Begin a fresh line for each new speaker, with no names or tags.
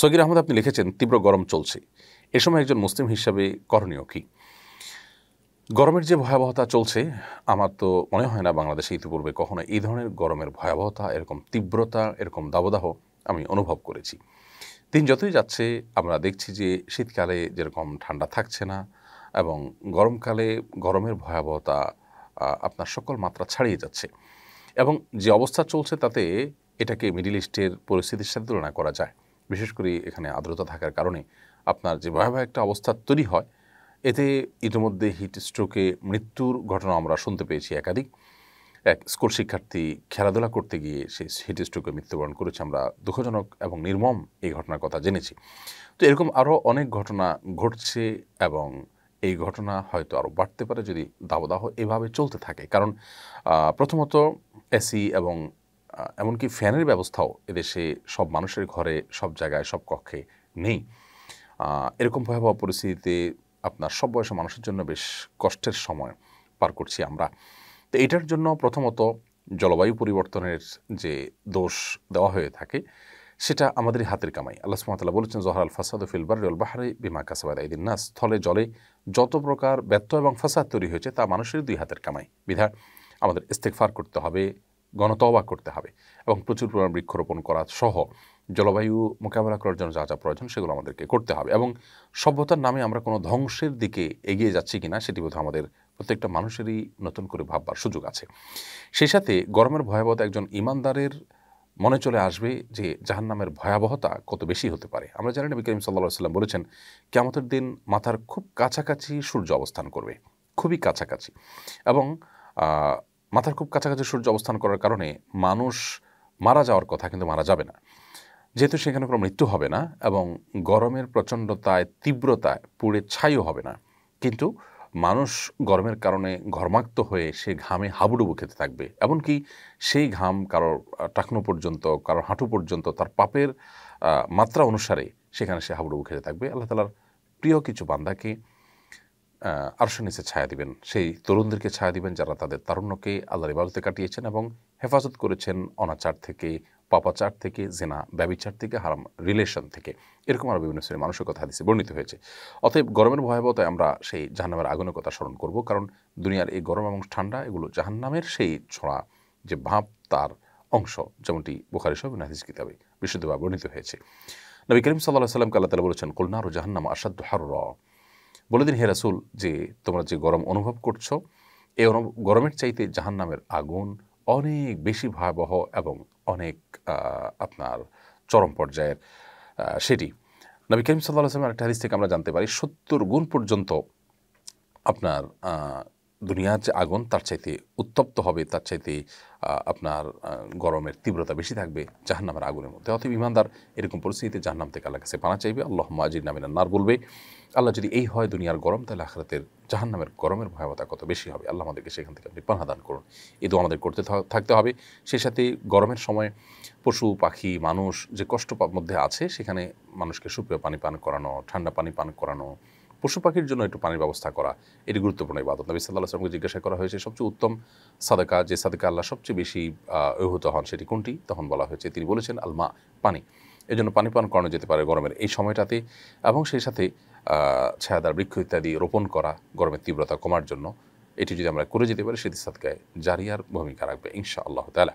সগির আহমদ আপনি লিখেছেন তীব্র গরম চলছে এ সময় একজন মুসলিম হিসাবে করণীয় কী গরমের যে ভয়াবহতা চলছে আমার তো মনে হয় না বাংলাদেশে ইতিপূর্বে কখনো এই ধরনের গরমের ভয়াবহতা এরকম তীব্রতা এরকম দাবদাহ আমি অনুভব করেছি দিন যতই যাচ্ছে আমরা দেখছি যে শীতকালে যেরকম ঠান্ডা থাকছে না এবং গরমকালে গরমের ভয়াবহতা আপনার সকল মাত্রা ছাড়িয়ে যাচ্ছে এবং যে অবস্থা চলছে তাতে এটাকে মিডিল ইস্টের পরিস্থিতির সাথে তুলনা করা যায় বিশেষ করে এখানে আর্দ্রতা থাকার কারণে আপনার যে ভয়াবহ একটা অবস্থা তৈরি হয় এতে ইতিমধ্যে হিট স্ট্রোকে মৃত্যুর ঘটনা আমরা শুনতে পেয়েছি একাধিক এক স্কুল শিক্ষার্থী খেলাধুলা করতে গিয়ে সে হিট স্ট্রোকে মৃত্যুবরণ করেছে আমরা দুঃখজনক এবং নির্মম এই ঘটনার কথা জেনেছি তো এরকম আরও অনেক ঘটনা ঘটছে এবং এই ঘটনা হয়তো আরও বাড়তে পারে যদি দাবদাহ এভাবে চলতে থাকে কারণ প্রথমত এসি এবং এমনকি ফ্যানের ব্যবস্থাও এদেশে সব মানুষের ঘরে সব জায়গায় সব কক্ষে নেই এরকম ভয়াবহ পরিস্থিতিতে আপনার সব বয়সের মানুষের জন্য বেশ কষ্টের সময় পার করছি আমরা তো এটার জন্য প্রথমত জলবায়ু পরিবর্তনের যে দোষ দেওয়া হয়ে থাকে সেটা আমাদের হাতের কামাই আল্লাহ সুমতাল্লাহ বলেছেন জহর আল ফাসাদ ফিলবার রেল বাহারে বিমা কাসাবাদ এদিন না স্থলে জলে যত প্রকার ব্যর্থ এবং ফাসাদ তৈরি হয়েছে তা মানুষের দুই হাতের কামাই বিধা আমাদের ইস্তেকফার করতে হবে গণতবা করতে হবে এবং প্রচুর পরিমাণ বৃক্ষরোপণ করা সহ জলবায়ু মোকাবেলা করার জন্য যা যা প্রয়োজন সেগুলো আমাদেরকে করতে হবে এবং সভ্যতার নামে আমরা কোনো ধ্বংসের দিকে এগিয়ে যাচ্ছি কিনা সেটি বোধহয় আমাদের প্রত্যেকটা মানুষেরই নতুন করে ভাববার সুযোগ আছে সেই সাথে গরমের ভয়াবহতা একজন ইমানদারের মনে চলে আসবে যে জাহান নামের ভয়াবহতা কত বেশি হতে পারে আমরা জানি নবী করিম সাল্লা সাল্লাম বলেছেন কেমতের দিন মাথার খুব কাছাকাছি সূর্য অবস্থান করবে খুবই কাছাকাছি এবং মাথার খুব কাছাকাছি সূর্য অবস্থান করার কারণে মানুষ মারা যাওয়ার কথা কিন্তু মারা যাবে না যেহেতু সেখানে কোনো মৃত্যু হবে না এবং গরমের প্রচণ্ডতায় তীব্রতায় পুড়ে ছাইও হবে না কিন্তু মানুষ গরমের কারণে ঘর্মাক্ত হয়ে সে ঘামে হাবুডুবু খেতে থাকবে এমনকি সেই ঘাম কারোর টাকনো পর্যন্ত কারোর হাঁটু পর্যন্ত তার পাপের মাত্রা অনুসারে সেখানে সে হাবুডুবু খেতে থাকবে আল্লাহ তালার প্রিয় কিছু বান্দাকে আরশো নিচে ছায়া দিবেন সেই তরুণদেরকে ছায়া দিবেন যারা তাদের তারুণ্যকে আল্লাহর ইবাদতে কাটিয়েছেন এবং হেফাজত করেছেন অনাচার থেকে পাপাচার থেকে জেনা ব্যবিচার থেকে হারাম রিলেশন থেকে এরকম আরও বিভিন্ন শ্রেণীর মানুষের কথা হাদিসে বর্ণিত হয়েছে অতএব গরমের ভয়াবহতায় আমরা সেই জাহান্নামের আগুনের কথা স্মরণ করব কারণ দুনিয়ার এই গরম এবং ঠান্ডা এগুলো জাহান্নামের সেই ছোঁড়া যে ভাব তার অংশ যেমনটি বুখারি সব নাহিজ কিতাবে বিশুদ্ধভাবে বর্ণিত হয়েছে নবী করিম সাল্লাহ সাল্লামকে আল্লাহ তালা বলেছেন কলনার ও জাহান্নাম আসাদ হার বলে দিন হে রাসুল যে তোমরা যে গরম অনুভব করছো এই গরমের চাইতে জাহান নামের আগুন অনেক বেশি ভয়াবহ এবং অনেক আপনার চরম পর্যায়ের সেটি নবী করিম সাল্লাহ আসলামের একটা হাদিস থেকে আমরা জানতে পারি সত্তর গুণ পর্যন্ত আপনার দুনিয়ার যে আগুন তার চাইতে উত্তপ্ত হবে তার চাইতে আপনার গরমের তীব্রতা বেশি থাকবে জাহান্নামের আগুনের মধ্যে অথবা ইমানদার এরকম পরিস্থিতিতে জাহান্নাম থেকে আল্লাহ কাছে পানা চাইবে আল্লাহ মাজির নামিনার নার বলবে আল্লাহ যদি এই হয় দুনিয়ার গরম তাহলে আখরাতের জাহান্নামের গরমের ভয়াবহতা কত বেশি হবে আল্লাহ আমাদেরকে সেখান থেকে আপনি পানা দান করুন এ দু আমাদের করতে থাকতে হবে সেই সাথে গরমের সময় পশু পাখি মানুষ যে কষ্ট মধ্যে আছে সেখানে মানুষকে সুপ্রিয় পানি পান করানো ঠান্ডা পানি পান করানো পশু পাখির জন্য একটু পানির ব্যবস্থা করা এটি গুরুত্বপূর্ণ বাদত নবী সাল্লাহ আসলামকে জিজ্ঞাসা করা হয়েছে সবচেয়ে উত্তম সাদাকা যে সাদেকা আল্লাহ সবচেয়ে বেশি অভিভূত হন সেটি কোনটি তখন বলা হয়েছে তিনি বলেছেন আলমা পানি এজন্য পানি পান করানো যেতে পারে গরমের এই সময়টাতে এবং সেই সাথে ছায়াদার বৃক্ষ ইত্যাদি রোপণ করা গরমের তীব্রতা কমার জন্য এটি যদি আমরা করে যেতে পারি সেটি সাদকায় জারিয়ার ভূমিকা রাখবে ইনশা আল্লাহ তালা